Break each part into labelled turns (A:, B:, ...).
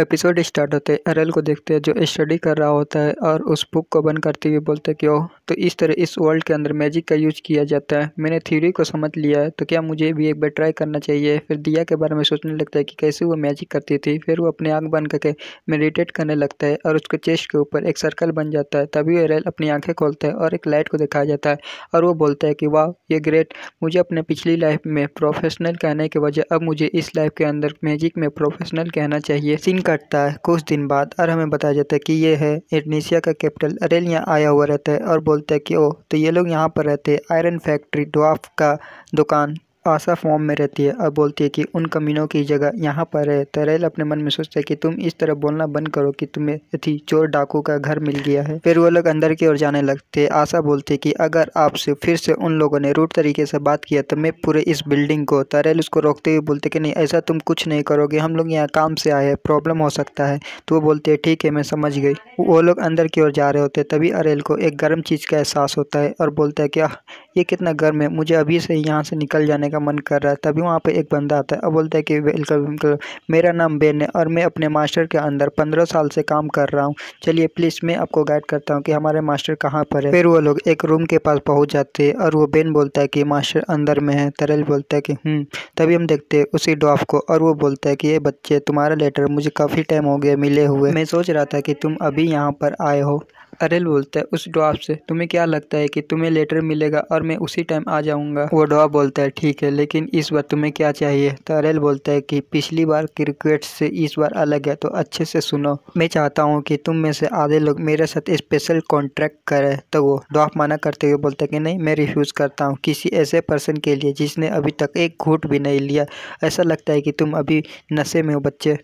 A: Episode start होते हैं एरल को देखते हैं जो स्टडी कर रहा होता है और उस बुक को बंद करते हुए बोलते हैं कि ओह तो इस तरह इस वर्ल्ड के अंदर मैजिक का यूज किया जाता है मैंने थ्योरी को समझ लिया है तो क्या मुझे भी एक बार ट्राई करना चाहिए फिर दिया के बारे में सोचने लगता है कि कैसे वो मैजिक करती थी फिर वो अपनी आँख बंद करके मेडिटेट करने लगता है और उसके चेस्ट के ऊपर एक सर्कल बन जाता है तभी एरल अपनी आँखें खोलता है और एक लाइट को दिखाया जाता है और वो बोलता है कि वाह ये ग्रेट मुझे अपने पिछली लाइफ में प्रोफेशनल कहने के वजह अब मुझे इस लाइफ के अंदर मैजिक में प्रोफेशनल कहना चाहिए सीन कटता है कुछ दिन बाद और हमें बताया जाता है कि ये है इंडोनेशिया का कैपिटल अरेल यहाँ आया हुआ रहता है और बोलता है कि ओ तो ये लोग यहाँ पर रहते हैं आयरन फैक्ट्री डॉफ का दुकान आशा फॉर्म में रहती है और बोलती है कि उन कमीनों की जगह यहाँ पर है तरेल अपने मन में सोचता है कि तुम इस तरह बोलना बंद करो कि तुम्हें थी चोर डाकू का घर मिल गया है फिर वो लोग अंदर की ओर जाने लगते आशा बोलती है कि अगर आपसे फिर से उन लोगों ने रूट तरीके से बात किया तो मैं पूरे इस बिल्डिंग को तरेल उसको रोकते हुए बोलते कि नहीं ऐसा तुम कुछ नहीं करोगे हम लोग यहाँ काम से आए हैं प्रॉब्लम हो सकता है तो वो बोलते हैं ठीक है मैं समझ गई वो लोग अंदर की ओर जा रहे होते तभी अरेल को एक गर्म चीज़ का एहसास होता है और बोलता है क्या ये कितना गर्म है मुझे अभी से यहाँ से निकल जाने का मन कर रहा है तभी वहाँ पर एक बंदा आता है और बोलता है कि वेलकम वेलकम मेरा नाम बेन है और मैं अपने मास्टर के अंदर पंद्रह साल से काम कर रहा हूँ चलिए प्लीज़ मैं आपको गाइड करता हूँ कि हमारे मास्टर कहाँ पर है फिर वो लोग एक रूम के पास पहुँच जाते हैं और वो बेन बोलता है कि मास्टर अंदर में है तरल बोलता है कि हूँ हम्म। तभी हम देखते हैं उसी डॉफ को और वो बोलता है कि ये बच्चे तुम्हारा लेटर मुझे काफ़ी टाइम हो गया मिले हुए मैं सोच रहा था कि तुम अभी यहाँ पर आए हो अरेल बोलता है उस डॉप से तुम्हें क्या लगता है कि तुम्हें लेटर मिलेगा और मैं उसी टाइम आ जाऊंगा वो डॉप बोलता है ठीक है लेकिन इस बार तुम्हें क्या चाहिए तो अरेल बोलता है कि पिछली बार क्रिकेट से इस बार अलग है तो अच्छे से सुनो मैं चाहता हूँ कि तुम में से आधे लोग मेरे साथ स्पेशल कॉन्ट्रैक्ट करें तो वो डॉप माना करते हुए बोलता है कि नहीं मैं रिफ्यूज़ करता हूँ किसी ऐसे पर्सन के लिए जिसने अभी तक एक घूट भी नहीं लिया ऐसा लगता है कि तुम अभी नशे में हो बच्चे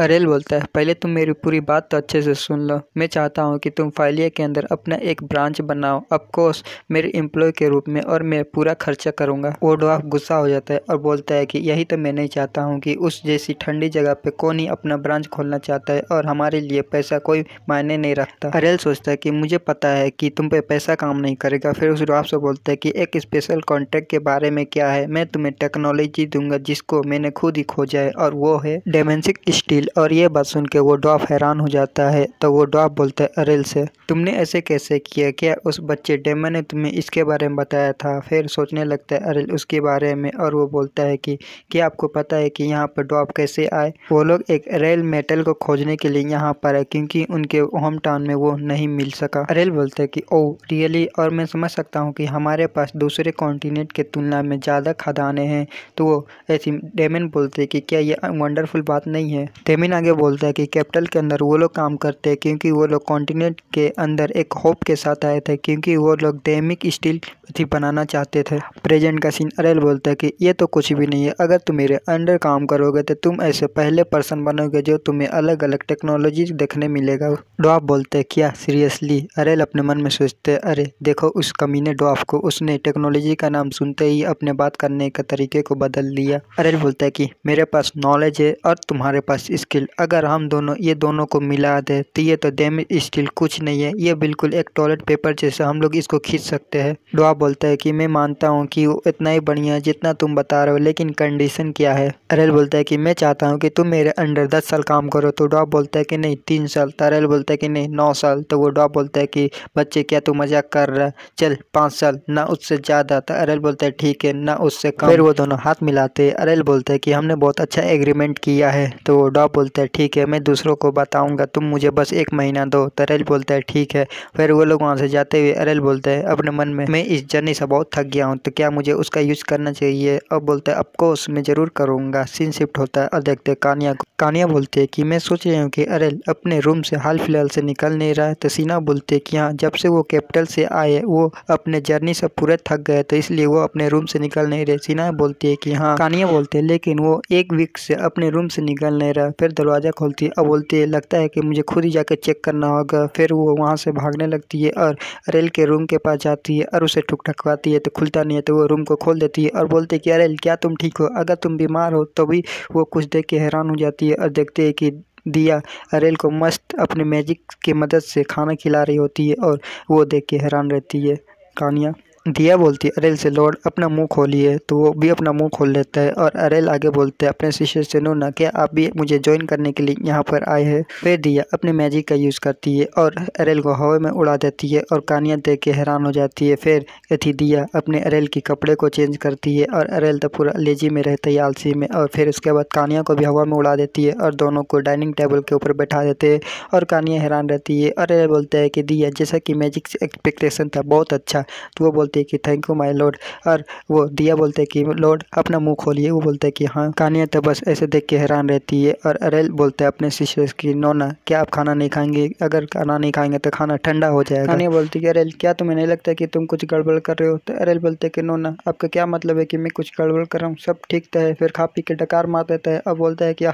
A: अरेल बोलता है पहले तुम मेरी पूरी बात तो अच्छे से सुन लो मैं चाहता हूँ कि तुम फाइलिया के अंदर अपना एक ब्रांच बनाओ अफकोर्स मेरे एम्प्लॉय के रूप में और मैं पूरा खर्चा करूँगा डॉफ गुस्सा हो जाता है और बोलता है कि यही तो मैं नहीं चाहता हूँ कि उस जैसी ठंडी जगह पे कौन ही अपना ब्रांच खोलना चाहता है और हमारे लिए पैसा कोई मायने नहीं रखता अरेल सोचता है कि मुझे पता है कि तुम पे पैसा काम नहीं करेगा फिर उस डॉफ से बोलता है कि एक स्पेशल कॉन्ट्रैक्ट के बारे में क्या है मैं तुम्हें टेक्नोलॉजी दूंगा जिसको मैंने खुद ही खोजा है और वो है डेमेंसिक स्टील अरिल और ये बात सुन के वो डॉफ हैरान हो जाता है तो वो डॉफ बोलता है अरिल से तुमने ऐसे कैसे किया क्या उस बच्चे डेमन ने तुम्हें इसके बारे में बताया था फिर सोचने लगता है अरिल उसके बारे में और वो बोलता है कि क्या आपको पता है कि यहाँ पर डॉफ कैसे आए वो लोग एक रेल मेटल को खोजने के लिए यहाँ पर है क्योंकि उनके होम टाउन में वो नहीं मिल सका अरिल बोलता है कि ओ रियली और मैं समझ सकता हूँ कि हमारे पास दूसरे कॉन्टीनेंट के तुलना में ज़्यादा खदाने हैं तो वो ऐसी डेमन बोलते कि क्या ये वंडरफुल बात नहीं है फेमिन आगे बोलता है कि कैपिटल के अंदर वो लोग काम करते हैं क्योंकि वो लोग कॉन्टिनेंट के अंदर एक होप के साथ आए थे क्योंकि वो लोग डेमिक स्टील पृथ्वी बनाना चाहते थे प्रेजेंट का सीन अरेल बोलता है कि ये तो कुछ भी नहीं है अगर तुम मेरे अंडर काम करोगे तो तुम ऐसे पहले पर्सन बनोगे जो तुम्हें अलग अलग टेक्नोलॉजी देखने मिलेगा डॉफ बोलते हैं क्या सीरियसली अरेल अपने मन में सोचते अरे देखो उस कमीने डॉफ को उसने टेक्नोलॉजी का नाम सुनते ही अपने बात करने के तरीके को बदल दिया अरेल बोलता है कि मेरे पास नॉलेज है और तुम्हारे पास स्किल अगर हम दोनों ये दोनों को मिला दें तो ये तो डैमेज स्किल कुछ नहीं है ये बिल्कुल एक टॉयलेट पेपर जैसा हम लोग इसको खींच सकते हैं डॉ बोलता है कि मैं मानता हूँ कि वो इतना ही बढ़िया है जितना तुम बता रहे हो लेकिन कंडीशन क्या है अरेल बोलता है कि मैं चाहता हूँ कि तुम मेरे अंडर दस साल काम करो तो डॉ बोलता है कि नहीं तीन साल तो अरेल बोलता है कि नहीं नौ साल तो वो डॉ बोलता है कि बच्चे क्या तू मजाक कर रहा है चल पाँच साल ना उससे ज़्यादा तो अरेल बोलता है ठीक है ना उससे कम फिर वो दोनों हाथ मिलाते अरेल बोलता है कि हमने बहुत अच्छा एग्रीमेंट किया है तो डॉ बोलता है ठीक है मैं दूसरों को बताऊंगा तुम मुझे बस एक महीना दो तो अरेल बोलता है ठीक है फिर वो लोग वहाँ से जाते हुए अरेल बोलते हैं अपने मन में मैं इस जर्नी से बहुत थक गया हूँ तो क्या मुझे उसका यूज़ करना चाहिए अब बोलते हैं अफकोर्स मैं ज़रूर करूँगा सीन शिफ्ट होता है और देखते कानिया को कानिया बोलते है कि मैं सोच रही हूँ कि अरेल अपने रूम से हाल फिलहाल से निकल नहीं रहा है तो सीना बोलते कि हाँ जब से वो कैपिटल से आए वो अपने जर्नी से पूरे थक गए तो इसलिए वो अपने रूम से निकल नहीं रहे सीना बोलती है कि हाँ कानिया बोलते हैं लेकिन वो एक वीक से अपने रूम से निकल नहीं रहा फिर दरवाज़ा खोलती है और बोलती है लगता है कि मुझे खुद ही जाकर चेक करना होगा फिर वो वहाँ से भागने लगती है और रेल के रूम के पास जाती है और उसे ठुक ठकवाती है तो खुलता नहीं है तो वो रूम को खोल देती है और बोलते कि अरेल क्या तुम ठीक हो अगर तुम बीमार हो तो भी वो कुछ देख के हैरान हो जाती है और देखते हैं कि दिया अरेल को मस्त अपने मैजिक की मदद से खाना खिला रही होती है और वो देख के हैरान रहती है कहानियाँ दिया बोलती है अरेल से लॉर्ड अपना मुंह खोलिए तो वो भी अपना मुंह खोल लेता है और अरेल आगे बोलते हैं अपने शिष्य से नूना क्या आप भी मुझे ज्वाइन करने के लिए यहाँ पर आए हैं फिर दिया अपने मैजिक का यूज़ करती है और अरेल को हवा में उड़ा देती है और कहानियाँ देख के हैरान हो जाती है फिर यथी दिया अपने अरेल के कपड़े को चेंज करती है और अरेल तो पूरा लेजी में रहता है आलसी में और फिर उसके बाद कानिया को भी हवा में उड़ा देती है और दोनों को डाइनिंग टेबल के ऊपर बैठा देते हैं और कहानियाँ हैरान रहती है और अरेल बोलता है कि दिया जैसा कि मैजिक एक्सपेक्टेशन था बहुत अच्छा तो वो बोलते बोलती है कि थैंक यू माई लॉर्ड और वो दिया बोलते कि लॉर्ड अपना मुँह खोलिए वो बोलते कि हाँ कानिया तो बस ऐसे देख के हैरान रहती है और अरेल बोलते अपने सिस्टर्स की नोना क्या आप खाना नहीं खाएंगे अगर खाना नहीं खाएंगे तो खाना ठंडा हो जाएगा कानिया बोलती कि अरेल क्या तुम्हें नहीं लगता कि तुम कुछ गड़बड़ कर रहे हो तो अरेल बोलते कि नोना आपका क्या मतलब है कि मैं कुछ गड़बड़ कर रहा हूँ सब ठीक तो है फिर खा पी के डकार मार देता है अब बोलता है कि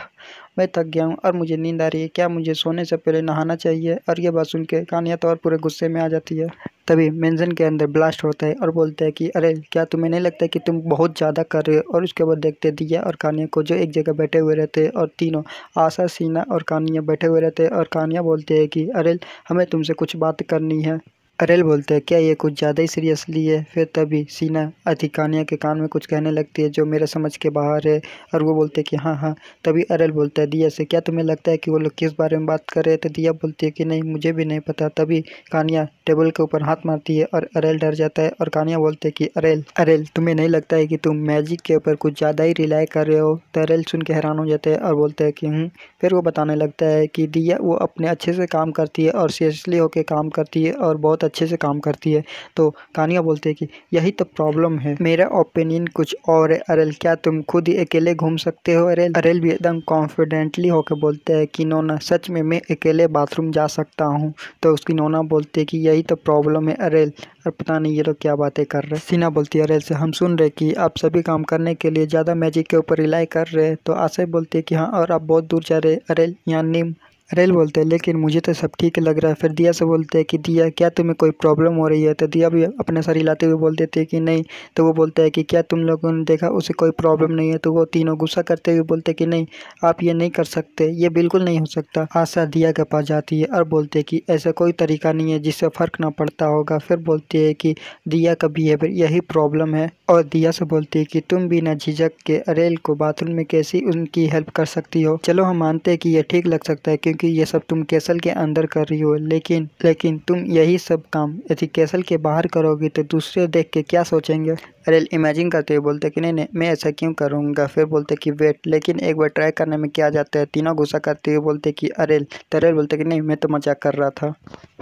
A: मैं थक गया हूँ और मुझे नींद आ रही है क्या मुझे सोने से पहले नहाना चाहिए और यह बात सुन के कानिया तो और पूरे गुस्से में आ जाती है तभी मेंजन के अंदर ब्लास्ट होता है और बोलता है कि अरे क्या तुम्हें नहीं लगता कि तुम बहुत ज़्यादा कर रहे हो और उसके बाद देखते दिया और कानिया को जो एक जगह बैठे हुए रहते हैं और तीनों आशा सीना और कानिया बैठे हुए रहते हैं और कानिया बोलते हैं कि अरे हमें तुमसे कुछ बात करनी है अरेल बोलते हैं क्या ये कुछ ज़्यादा ही सीरियसली है फिर तभी सीना अधिकानिया के कान में कुछ कहने लगती है जो मेरे समझ के बाहर है और वो बोलते हैं कि हाँ हाँ तभी अरेल बोलता है दिया से क्या तुम्हें लगता है कि वो लोग किस बारे में बात कर रहे थे तो दिया बोलती है कि नहीं मुझे भी नहीं पता तभी कानिया टेबल के ऊपर हाथ मारती है और अरेल डर जाता है और कानिया बोलते हैं कि अरेल अरेल तुम्हें नहीं लगता है कि तुम मैजिक के ऊपर कुछ ज़्यादा ही रिलाय कर रहे हो तो अरेल सुन के हैरान हो जाते हैं और बोलते हैं कि हूँ हम्म। फिर वो बताने लगता है कि दिया वो अपने अच्छे से काम करती है और सीरियसली होकर काम करती है और बहुत अच्छे से काम करती है तो कानिया बोलते हैं कि यही तो प्रॉब्लम है मेरा ओपिनियन कुछ और है अरेल क्या तुम खुद ही अकेले घूम सकते हो अरेल अरेल भी एकदम कॉन्फिडेंटली होकर बोलते हैं कि नोना सच में मैं अकेले बाथरूम जा सकता हूँ तो उसकी नोना बोलते कि यही तो प्रॉब्लम है अरेल और पता नहीं ये लोग क्या बातें कर रहे सीना बोलती है अरेल से हम सुन रहे कि आप सभी काम करने के लिए ज़्यादा मैजिक के ऊपर रिलाई कर रहे हैं तो आशा बोलती है कि हाँ और आप बहुत दूर जा रहे अरेल या नीम रेल बोलते हैं लेकिन मुझे तो सब ठीक लग रहा है फिर दिया से बोलते हैं कि दिया क्या तुम्हें कोई प्रॉब्लम हो रही है तो दिया भी अपना सर हिलाते हुए बोल देते कि नहीं तो वो बोलता है कि क्या तुम लोगों ने देखा उसे कोई प्रॉब्लम नहीं है तो वो तीनों गुस्सा करते हुए बोलते कि नहीं आप ये नहीं कर सकते ये बिल्कुल नहीं हो सकता आशा दिया के पास जाती है और बोलते कि ऐसा कोई तरीका नहीं है जिससे फ़र्क ना पड़ता होगा फिर बोलती है कि दिया का बिहेवियर यही प्रॉब्लम है और दिया से बोलती है कि तुम बिना झिझक के रेल को बाथरूम में कैसी उनकी हेल्प कर सकती हो चलो हम मानते हैं कि यह ठीक लग सकता है क्योंकि क्योंकि ये सब तुम कैसल के अंदर कर रही हो लेकिन लेकिन तुम यही सब काम यदि कैसल के बाहर करोगी तो दूसरे देख के क्या सोचेंगे अरे इमेजिन करते हुए बोलते कि नहीं नहीं मैं ऐसा क्यों करूँगा फिर बोलते कि वेट लेकिन एक बार ट्राई करने में क्या जाता है तीनों गुस्सा करते हुए बोलते कि अरे तरेल बोलते कि नहीं मैं तो मजाक कर रहा था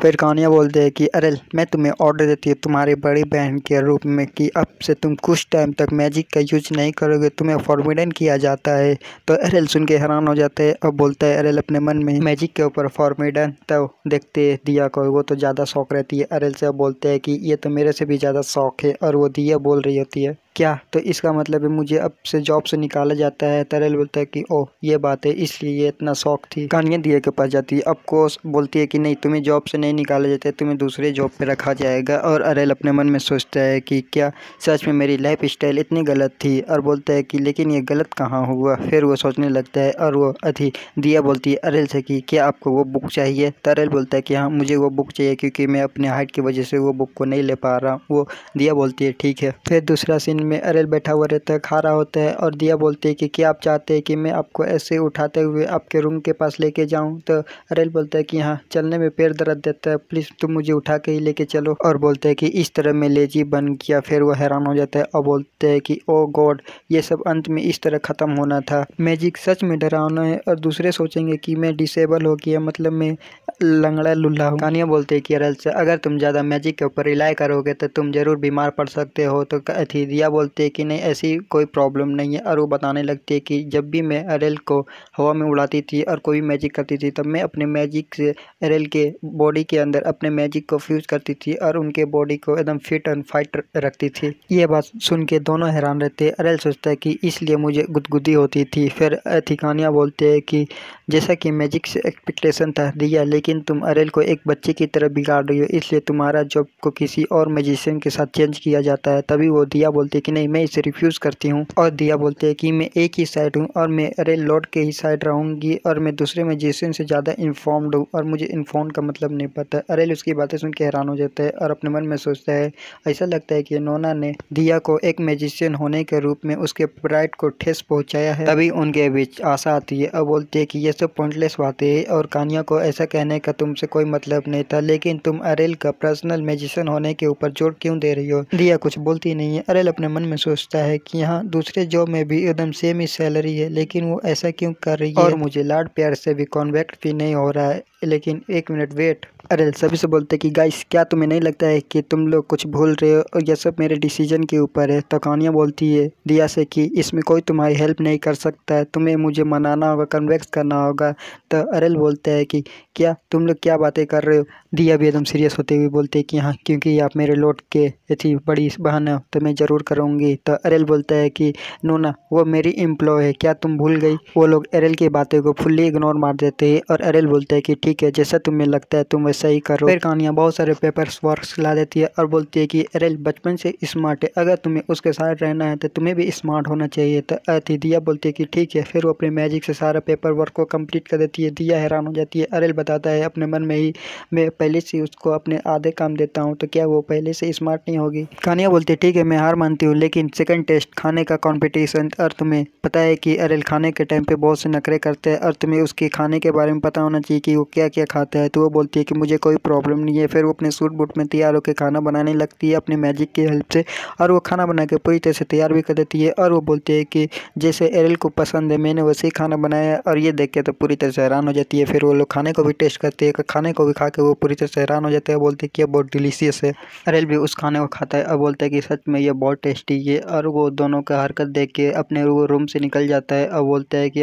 A: फिर कहानियाँ बोलते हैं कि अरे मैं तुम्हें ऑर्डर देती हूँ तुम्हारी बड़ी बहन के रूप में कि अब से तुम कुछ टाइम तक मैजिक का यूज नहीं करोगे तुम्हें फॉर्मिडन किया जाता है तो अरेल सुन के हैरान हो जाते हैं अब बोलता है अरेल अपने मन में मैजिक के ऊपर फॉर्मेडन तो देखते दिया को वो तो ज़्यादा शौक रहती है अरेल से बोलते हैं कि ये तो मेरे से भी ज़्यादा शौक है और वो दिया बोल रही होती है क्या तो इसका मतलब है मुझे अब से जॉब से निकाला जाता है तरल बोलता है कि ओ ये बात है इसलिए ये इतना शौक थी कहानियाँ दिए के पास जाती है अब कोस बोलती है कि नहीं तुम्हें जॉब से नहीं निकाला जाता है तुम्हें दूसरे जॉब पर रखा जाएगा और अरेल अपने मन में सोचता है कि क्या सच में मेरी लाइफ स्टाइल इतनी गलत थी और बोलता है कि लेकिन ये गलत कहाँ हुआ फिर वो सोचने लगता है और वो अथी दिया बोलती है अरेल से कि क्या आपको वो बुक चाहिए तो अरेल बोलता है कि हाँ मुझे वो बुक चाहिए क्योंकि मैं अपने हाइट की वजह से वो बुक को नहीं ले पा रहा हूँ वो दिया बोलती है ठीक है फिर दूसरा सीन में अरेल बैठा हुआ रहता है खा रहा होता है और दिया बोलती है कि क्या आप चाहते हैं कि मैं आपको ऐसे उठाते हुए आपके रूम के पास लेके जाऊं तो अरेल बोलता है कि हाँ चलने में पैर दर्द देता है प्लीज़ तुम मुझे उठा के ही लेके चलो और बोलते हैं कि इस तरह में लेजी बन गया फिर वो हैरान हो जाता है और बोलते हैं कि ओ गॉड ये सब अंत में इस तरह ख़त्म होना था मैजिक सच में डरावना है और दूसरे सोचेंगे कि मैं डिसेबल हो गया मतलब मैं लंगड़ा लुल्ला हूँ कहानियाँ बोलते हैं अरल से अगर तुम ज़्यादा मैजिक के ऊपर रिलाय करोगे तो तुम जरूर बीमार पड़ सकते हो तो अथी बोलते हैं कि नहीं ऐसी कोई प्रॉब्लम नहीं है और वो बताने लगती है कि जब भी मैं अरेल को हवा में उड़ाती थी और कोई मैजिक करती थी तब मैं अपने मैजिक से अरेल के बॉडी के अंदर अपने मैजिक को फ्यूज करती थी और उनके बॉडी को एकदम फिट एंड फाइट रखती थी ये बात सुन के दोनों हैरान रहते अरेल सोचता है कि इसलिए मुझे गुदगुदी होती थी फिर अथिकानिया बोलते हैं कि जैसा कि मैजिक से एक्सपेक्टेशन था दिया लेकिन लेकिन तुम अरेल को एक बच्चे की तरह बिगाड़ रही हो इसलिए तुम्हारा जॉब को किसी और मजिशियन के साथ चेंज किया जाता है तभी वो दिया बोलती है कि नहीं मैं इसे रिफ्यूज़ करती हूँ और दिया बोलते है कि मैं एक ही साइड हूँ और मैं अरेल लौट के ही साइड रहूँगी और मैं दूसरे मजिशियन से ज़्यादा इन्फॉर्म्ड हूँ और मुझे इन्फॉर्म का मतलब नहीं पता अरेल उसकी बातें सुन के हैरान हो जाता है और अपने मन में सोचता है ऐसा लगता है कि नोना ने दिया को एक मेजिशियन होने के रूप में उसके प्राइड को ठेस पहुँचाया है तभी उनके बीच आशा आती है और बोलती है कि ये सब पॉइंटलेस बातें और कानिया को ऐसा कहने करने का तुमसे कोई मतलब नहीं था लेकिन तुम अरेल का पर्सनल मेजिशन होने के ऊपर जोर क्यों दे रही हो दिया कुछ बोलती नहीं है अरेल अपने मन में सोचता है कि यहाँ दूसरे जॉब में भी एकदम सेम ही सैलरी है लेकिन वो ऐसा क्यों कर रही है और मुझे लाड प्यार से भी कॉन्वेक्ट भी नहीं हो रहा है लेकिन एक मिनट वेट अरे सभी से बोलते कि गाइस क्या तुम्हें नहीं लगता है कि तुम लोग कुछ भूल रहे हो और यह सब मेरे डिसीजन के ऊपर है तो कहानियाँ बोलती है दिया से कि इसमें कोई तुम्हारी हेल्प नहीं कर सकता है तुम्हें मुझे मनाना होगा कन्वेक्स करना होगा तो अरेल बोलता है कि क्या तुम लोग क्या बातें कर रहे हो दिया भी एकदम सीरियस होते हुए बोलते कि हाँ क्योंकि आप मेरे लौट के थी बड़ी हो तो मैं ज़रूर करूँगी तो अरेल बोलता है कि नोना वो मेरी एम्प्लॉय है क्या तुम भूल गई वो लोग अरेल की बातें को फुल्ली इग्नोर मार देते हैं और अरेल बोलता है कि ठीक है जैसा तुम्हें लगता है तुम वैसा ही करो फिर कहानियाँ बहुत सारे पेपर्स वर्क ला देती है और बोलती है कि अरेल बचपन से स्मार्ट है अगर तुम्हें उसके साथ रहना है तो तुम्हें भी स्मार्ट होना चाहिए तो अति दिया बोलती है कि ठीक है फिर वो अपने मैजिक से सारा पेपर वर्क को कम्प्लीट कर देती है दिया हैरान हो जाती है अरेल बताता है अपने मन में ही मैं पहले से उसको अपने आधे काम देता हूँ तो क्या वो पहले से स्मार्ट नहीं होगी कानिया बोलती है ठीक है मैं हार मानती हूँ लेकिन सेकंड टेस्ट खाने का कॉम्पिटिशन अर्थ में पता है कि अरेल खाने के टाइम पे बहुत से नखरे करते हैं अर्थ में उसके खाने के बारे में पता होना चाहिए कि वो क्या क्या खाता है तो वो बोलती है कि मुझे कोई प्रॉब्लम नहीं है फिर वो अपने सूट बूट में तैयार होकर खाना बनाने लगती है अपने मैजिक की हेल्प से और वो खाना बना के पूरी तरह से तैयार भी कर देती है और वो बोलती है कि जैसे एरल को पसंद है मैंने वैसे ही खाना बनाया और ये देख के तो पूरी तरह से हैरान हो जाती है फिर वो लोग खाने को भी टेस्ट करते हैं खाने को भी खा के वो पूरी तरह से हैरान हो जाते हैं बोलते हैं कि यह बहुत डिलीशियस है अरेल भी उस खाने को खाता है और बोलता है कि सच में यह बहुत टेस्टी है और वो दोनों का हरकत देख के अपने रूम से निकल जाता है और बोलता है कि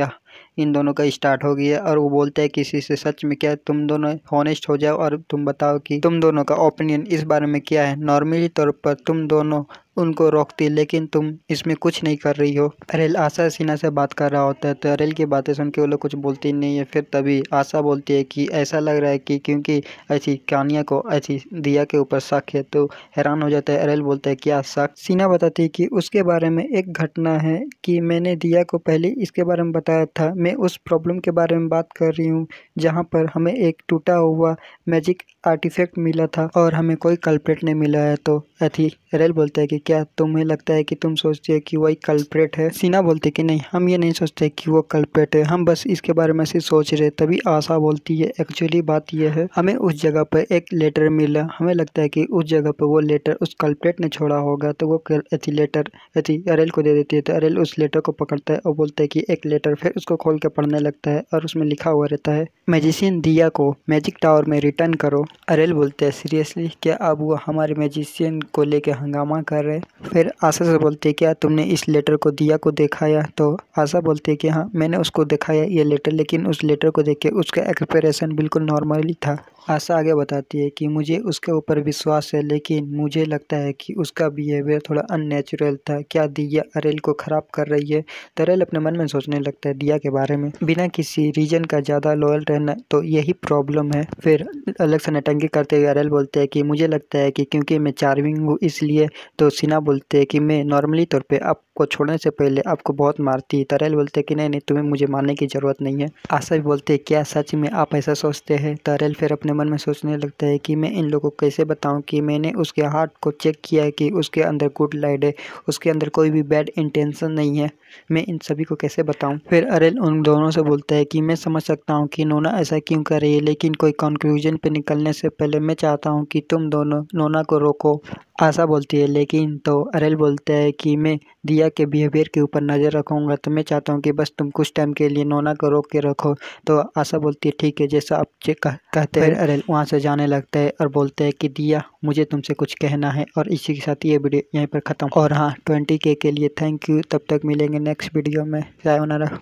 A: इन दोनों का स्टार्ट हो गया और वो बोलते हैं किसी से सच में क्या तुम दोनों हॉनेस्ट हो जाओ और तुम बताओ कि तुम दोनों का ओपिनियन इस बारे में क्या है नॉर्मली तौर पर तुम दोनों उनको रोकती लेकिन तुम इसमें कुछ नहीं कर रही हो अरेल आशा सिन्हा से बात कर रहा होता है तो अरेल की बातें सुन के वो लोग कुछ बोलती नहीं है फिर तभी आशा बोलती है कि ऐसा लग रहा है कि क्योंकि ऐसी कानिया को ऐसी दिया के ऊपर शक है तो हैरान हो जाता है अरेल बोलता है क्या शक सिन्हा बताती है कि उसके बारे में एक घटना है कि मैंने दिया को पहले इसके बारे में बताया था मैं उस प्रॉब्लम के बारे में बात कर रही हूँ जहाँ पर हमें एक टूटा हुआ मैजिक आर्टिफैक्ट मिला था और हमें कोई कल्प्रेट नहीं मिला है तो अथी रेल बोलते है कि क्या तुम्हें लगता है कि तुम सोचते हो कि वही कल्प्रेट है सीना बोलते कि नहीं हम ये नहीं सोचते कि वो कल्प्रेट है हम बस इसके बारे में से सोच रहे तभी आशा बोलती है एक्चुअली बात यह है हमें उस जगह पर एक लेटर मिला हमें लगता है कि उस जगह पर वो लेटर उस कल्प्रेट ने छोड़ा होगा तो वो अथी लेटर अथी अरेल को दे देती है तो अरेल उस लेटर को पकड़ता है और बोलता है कि एक लेटर फिर उसको खोल के पढ़ने लगता है और उसमें लिखा हुआ रहता है मैजिशियन दिया को मैजिक टावर में रिटर्न करो अरेल बोलते हैं सीरियसली क्या अब वो हमारे मैजिशियन को लेके हंगामा कर रहे फिर आशा से बोलती है क्या तुमने इस लेटर को दिया को दिखाया तो आशा बोलती है कि हाँ मैंने उसको दिखाया ये लेटर लेकिन उस लेटर को देख के उसका एक्सप्रेशन बिल्कुल नॉर्मली था आशा आगे बताती है कि मुझे उसके ऊपर विश्वास है लेकिन मुझे लगता है कि उसका बिहेवियर थोड़ा अननेचुरल था क्या दिया अरेल को ख़राब कर रही है तरेल अपने मन में सोचने लगता है दिया के बारे में बिना किसी रीजन का ज़्यादा लॉयल रहना तो यही प्रॉब्लम है फिर अलग से नटंगी करते हुए अरेल बोलते हैं कि मुझे लगता है कि क्योंकि मैं चार्विंग ड्राइंग हूँ इसलिए तो सिन्हा बोलते हैं कि मैं नॉर्मली तौर पे आप को छोड़ने से पहले आपको बहुत मारती है तरेल बोलते कि नहीं नहीं तुम्हें मुझे मारने की ज़रूरत नहीं है आशा भी बोलते क्या सच में आप ऐसा सोचते हैं तरेल फिर अपने मन में सोचने लगता है कि मैं इन लोगों को कैसे बताऊं कि मैंने उसके हार्ट को चेक किया है कि उसके अंदर गुड लाइट है उसके अंदर कोई भी बैड इंटेंसन नहीं है मैं इन सभी को कैसे बताऊँ फिर अरेल उन दोनों से बोलता है कि मैं समझ सकता हूँ कि नोना ऐसा क्यों कर रही है लेकिन कोई कंक्लूजन पर निकलने से पहले मैं चाहता हूँ कि तुम दोनों नोना को रोको आशा बोलती है लेकिन तो अरेल बोलता है कि मैं दिया के बिहेवियर के ऊपर नज़र रखूँगा तो मैं चाहता हूँ कि बस तुम कुछ टाइम के लिए नोना को रोक के रखो तो आशा बोलती है ठीक है जैसा आप कह, कहते हैं अरेल वहाँ से जाने लगता है और बोलते हैं कि दिया मुझे तुमसे कुछ कहना है और इसी के साथ ये वीडियो यहीं पर ख़त्म और हाँ ट्वेंटी के लिए थैंक यू तब तक मिलेंगे नेक्स्ट वीडियो में सायोनारा